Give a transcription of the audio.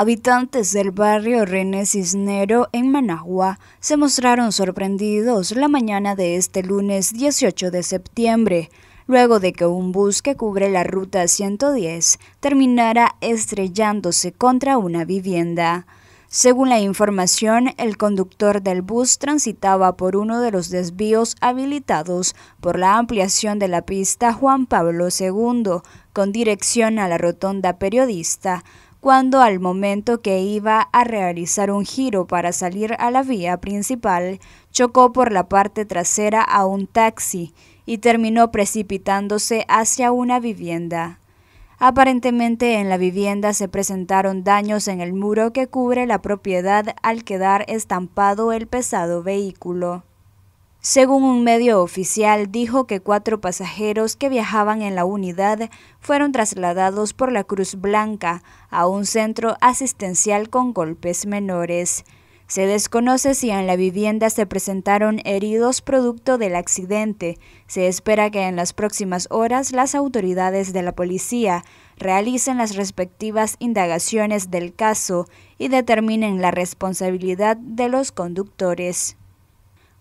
Habitantes del barrio René Cisnero en Managua se mostraron sorprendidos la mañana de este lunes 18 de septiembre, luego de que un bus que cubre la ruta 110 terminara estrellándose contra una vivienda. Según la información, el conductor del bus transitaba por uno de los desvíos habilitados por la ampliación de la pista Juan Pablo II, con dirección a la rotonda periodista, cuando al momento que iba a realizar un giro para salir a la vía principal, chocó por la parte trasera a un taxi y terminó precipitándose hacia una vivienda. Aparentemente en la vivienda se presentaron daños en el muro que cubre la propiedad al quedar estampado el pesado vehículo. Según un medio oficial, dijo que cuatro pasajeros que viajaban en la unidad fueron trasladados por la Cruz Blanca a un centro asistencial con golpes menores. Se desconoce si en la vivienda se presentaron heridos producto del accidente. Se espera que en las próximas horas las autoridades de la policía realicen las respectivas indagaciones del caso y determinen la responsabilidad de los conductores.